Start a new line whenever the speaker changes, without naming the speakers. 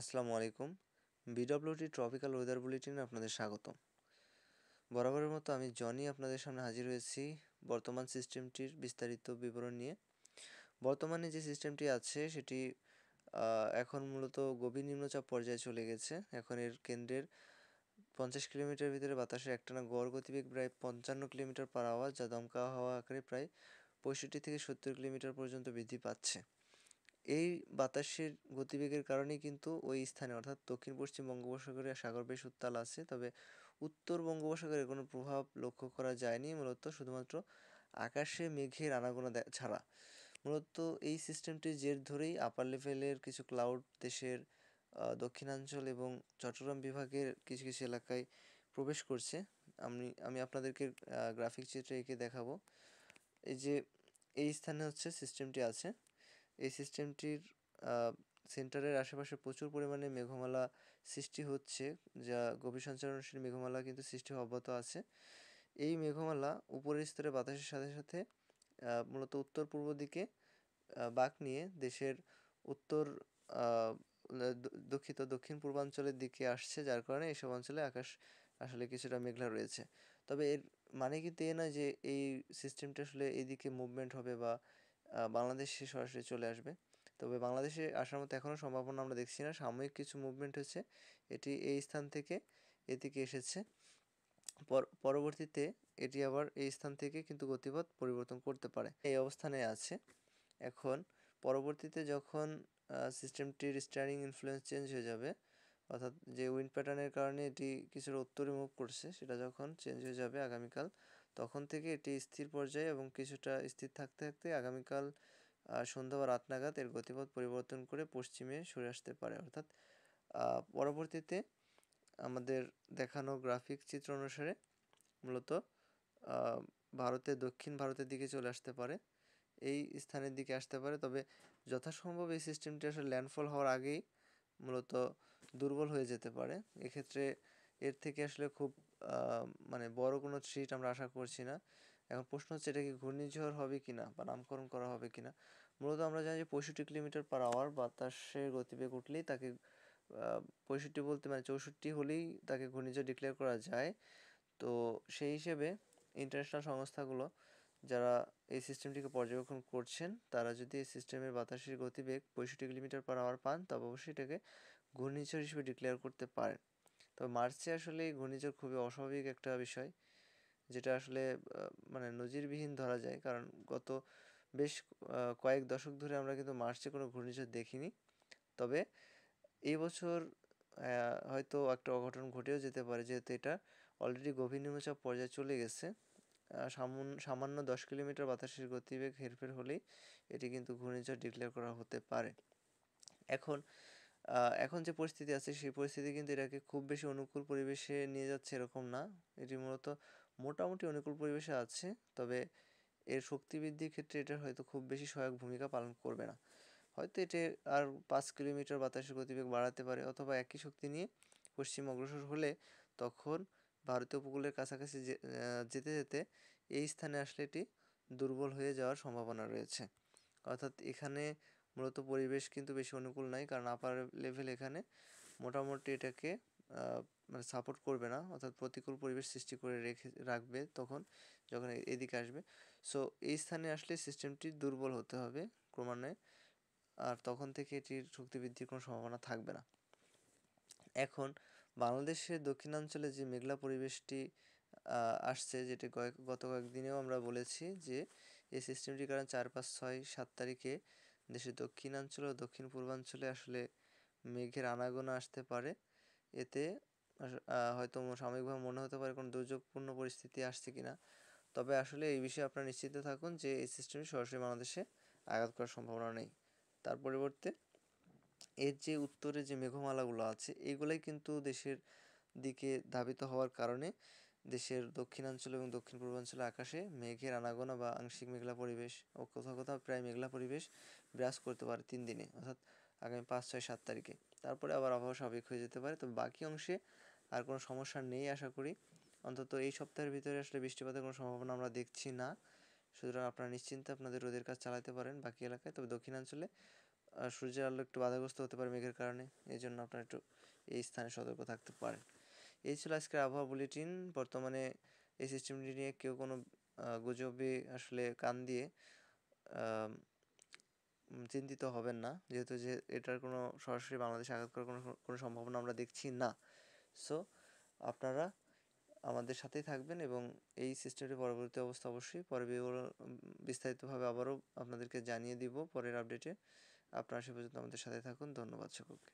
আসসালামু আলাইকুম বিডব্লিউটি tropical weather বুলেটিনে আপনাদের স্বাগত বরাবরের মতো আমি জনি আপনাদের সামনে হাজির হয়েছি বর্তমান সিস্টেমটির বিস্তারিত বিবরণ নিয়ে বর্তমানে যে সিস্টেমটি আছে সেটি এখন মূলত গভীর নিম্নচাপ পর্যায়ে চলে গেছে এখন এর কেন্দ্রের পঞ্চাশ কিলোমিটার ভিতরে বাতাসের একটানা গড় গতিবেগ প্রায় পঞ্চান্ন কিলোমিটার পার আওয়ার যা দমকা হওয়া আকারে প্রায় পঁয়ষট্টি থেকে সত্তর কিলোমিটার পর্যন্ত বৃদ্ধি পাচ্ছে এই বাতাসের গতিবেগের কারণেই কিন্তু ওই স্থানে অর্থাৎ দক্ষিণ পশ্চিম বঙ্গোপসাগরে সাগর বেশ উত্তাল আছে তবে উত্তর বঙ্গোপসাগরে কোনো প্রভাব লক্ষ্য করা যায়নি মূলত শুধুমাত্র আকাশে মেঘের আনাগোনা ছাড়া মূলত এই সিস্টেমটি জের ধরেই আপার লেভেলের কিছু ক্লাউড দেশের দক্ষিণাঞ্চল এবং চট্টগ্রাম বিভাগের কিছু কিছু এলাকায় প্রবেশ করছে আমি আমি আপনাদেরকে গ্রাফিক চিত্রে এঁকে দেখাবো এই যে এই স্থানে হচ্ছে সিস্টেমটি আছে এই সিস্টেমটির সেন্টারের আশেপাশে প্রচুর পরিমাণে মেঘমালা সৃষ্টি হচ্ছে যা গভীর সঞ্চরণশীল মেঘমালা কিন্তু সৃষ্টি অব্যাহত আছে এই মেঘমালা উপরের স্তরে বাতাসের সাথে সাথে মূলত উত্তর পূর্ব দিকে বাঁক নিয়ে দেশের উত্তর দুঃখিত দক্ষিণ পূর্বাঞ্চলের দিকে আসছে যার কারণে এইসব অঞ্চলে আকাশ আসলে কিছুটা মেঘলা রয়েছে তবে এর মানে কিন্তু এ নয় যে এই সিস্টেমটা আসলে এদিকে মুভমেন্ট হবে বা বাংলাদেশে সরাসরি চলে আসবে তবে বাংলাদেশে আসার মতো এখনও সম্ভাবনা আমরা দেখছি না সাময়িক কিছু মুভমেন্ট হচ্ছে এটি এই স্থান থেকে এদিকে এসেছে পরবর্তীতে এটি আবার এই স্থান থেকে কিন্তু গতিপথ পরিবর্তন করতে পারে এই অবস্থানে আছে এখন পরবর্তীতে যখন সিস্টেমটির স্টারিং ইনফ্লুয়েন্স চেঞ্জ হয়ে যাবে অর্থাৎ যে উইন্ড প্যাটার্নের কারণে এটি কিছুটা উত্তরে মুভ করছে সেটা যখন চেঞ্জ হয়ে যাবে আগামীকাল তখন থেকে এটি স্থির পর্যায়ে এবং কিছুটা স্থির থাকতে থাকতে আগামীকাল সন্ধ্যা রাত নাগাদ এর গতিপথ পরিবর্তন করে পশ্চিমে সরে আসতে পারে অর্থাৎ পরবর্তীতে আমাদের দেখানো গ্রাফিক চিত্র অনুসারে মূলত ভারতে দক্ষিণ ভারতের দিকে চলে আসতে পারে এই স্থানের দিকে আসতে পারে তবে যথাসম্ভব এই সিস্টেমটি আসলে ল্যান্ডফল হওয়ার আগেই মূলত দুর্বল হয়ে যেতে পারে এক্ষেত্রে এর থেকে আসলে খুব মানে বড় কোনো ট্রিট আমরা আশা করছি না এখন প্রশ্ন হচ্ছে এটা কি ঘূর্ণিঝড় হবে কি না বা নামকরণ করা হবে কি না মূলত আমরা জানি যে পঁয়ষট্টি কিলোমিটার পার আওয়ার বাতাসের গতিবেগ উঠলেই তাকে পঁয়ষট্টি বলতে মানে চৌষট্টি হলেই তাকে ঘূর্ণিঝড় ডিক্লেয়ার করা যায় তো সেই হিসেবে ইন্টারন্যাশনাল সংস্থাগুলো যারা এই সিস্টেমটিকে পর্যবেক্ষণ করছেন তারা যদি এই সিস্টেমের বাতাসের গতিবেগ পঁয়ষট্টি কিলোমিটার পার আওয়ার পান তবে অবশ্যই এটাকে ঘূর্ণিঝড় হিসেবে ডিক্লেয়ার করতে পারেন তো মার্চে আসলে ঘূর্ণিঝড় খুবই অস্বাভাবিক একটা বিষয় যেটা আসলে মানে নজিরবিহীন ধরা যায় কারণ গত বেশ কয়েক দশক ধরে আমরা কিন্তু মার্চে কোনো ঘূর্ণিঝড় দেখিনি তবে এই বছর হয়তো একটা অঘটন ঘটেও যেতে পারে যেহেতু এটা অলরেডি গভীর নিম্নচাপ পর্যায়ে চলে গেছে সামান্য দশ কিলোমিটার বাতাসের গতিবেগ হেরফের হলেই এটি কিন্তু ঘূর্ণিঝড় ডিক্লেয়ার করা হতে পারে এখন এখন যে পরিস্থিতি আছে সেই পরিস্থিতি কিন্তু এটাকে খুব বেশি অনুকূল পরিবেশে নিয়ে যাচ্ছে এরকম না এটি মূলত মোটামুটি অনুকূল পরিবেশে আছে তবে এর শক্তি বৃদ্ধির ক্ষেত্রে এটা হয়তো খুব বেশি সহায়ক ভূমিকা পালন করবে না হয়তো এটি আর পাঁচ কিলোমিটার বাতাসের গতিবেগ বাড়াতে পারে অথবা একই শক্তি নিয়ে পশ্চিম অগ্রসর হলে তখন ভারতীয় উপকূলের কাছাকাছি যেতে যেতে এই স্থানে আসলে এটি দুর্বল হয়ে যাওয়ার সম্ভাবনা রয়েছে অর্থাৎ এখানে মূলত পরিবেশ কিন্তু বেশি অনুকূল নাই কারণ আপার লেভেল এখানে মোটামুটি এটাকে মানে সাপোর্ট করবে না অর্থাৎ প্রতিকূল পরিবেশ সৃষ্টি করে রেখে রাখবে তখন যখন এদিকে আসবে সো এই স্থানে আসলে সিস্টেমটি দুর্বল হতে হবে ক্রমান্বয়ে আর তখন থেকে এটির শক্তি বৃদ্ধির কোনো সম্ভাবনা থাকবে না এখন বাংলাদেশের দক্ষিণাঞ্চলে যে মেঘলা পরিবেশটি আসছে যেটি গত কয়েকদিনেও আমরা বলেছি যে এই সিস্টেমটির কারণে চার পাঁচ ছয় সাত তারিখে দেশের দক্ষিণাঞ্চল ও দক্ষিণ পূর্বাঞ্চলে আসলে মেঘের আনাগোনা আসতে পারে এতে হয়তো সাময়িকভাবে মনে হতে পারে কোনো দুর্যোগপূর্ণ পরিস্থিতি আসছে কি না তবে আসলে এই বিষয়ে আপনারা নিশ্চিত থাকুন যে এই সিস্টেমে সরাসরি বাংলাদেশে আঘাত করার সম্ভাবনা নেই তার পরিবর্তে এর যে উত্তরে যে মেঘমালাগুলো আছে এগুলোই কিন্তু দেশের দিকে ধাবিত হওয়ার কারণে দেশের দক্ষিণাঞ্চল এবং দক্ষিণ পূর্বাঞ্চলে আকাশে মেঘের আনাগোনা বা আংশিক মেঘলা পরিবেশ ও কোথাও কোথাও প্রায় মেঘলা পরিবেশ বিরাজ করতে পারে তিন দিনে অর্থাৎ আগামী পাঁচ ছয় সাত তারিখে তারপরে আবার আবহাওয়া স্বাভাবিক হয়ে যেতে পারে তো বাকি অংশে আর কোনো সমস্যা নেই আশা করি অন্তত এই সপ্তাহের ভিতরে আসলে বৃষ্টিপাতের কোনো সম্ভাবনা আমরা দেখছি না সুতরাং আপনারা নিশ্চিন্তে আপনাদের রোদের কাজ চালাতে পারেন বাকি এলাকায় তবে দক্ষিণাঞ্চলে সূর্যের আলো একটু বাধাগ্রস্ত হতে পারে মেঘের কারণে এই জন্য আপনারা একটু এই স্থানে সতর্ক থাকতে পারেন এই ছিল আজকের আবহাওয়া বুলেটিন বর্তমানে এই সিস্টেমটি নিয়ে কেউ কোনো গুজবে আসলে কান দিয়ে চিন্তিত হবেন না যেহেতু যে এটার কোনো সরাসরি বাংলাদেশে আঘাত করার কোনো কোনো সম্ভাবনা আমরা দেখছি না সো আপনারা আমাদের সাথেই থাকবেন এবং এই সিস্টেমটি পরবর্তী অবস্থা অবশ্যই পরে বিস্তারিতভাবে আবারও আপনাদেরকে জানিয়ে দিব পরের আপডেটে আপনারা সে পর্যন্ত আমাদের সাথে থাকুন ধন্যবাদ সকলকে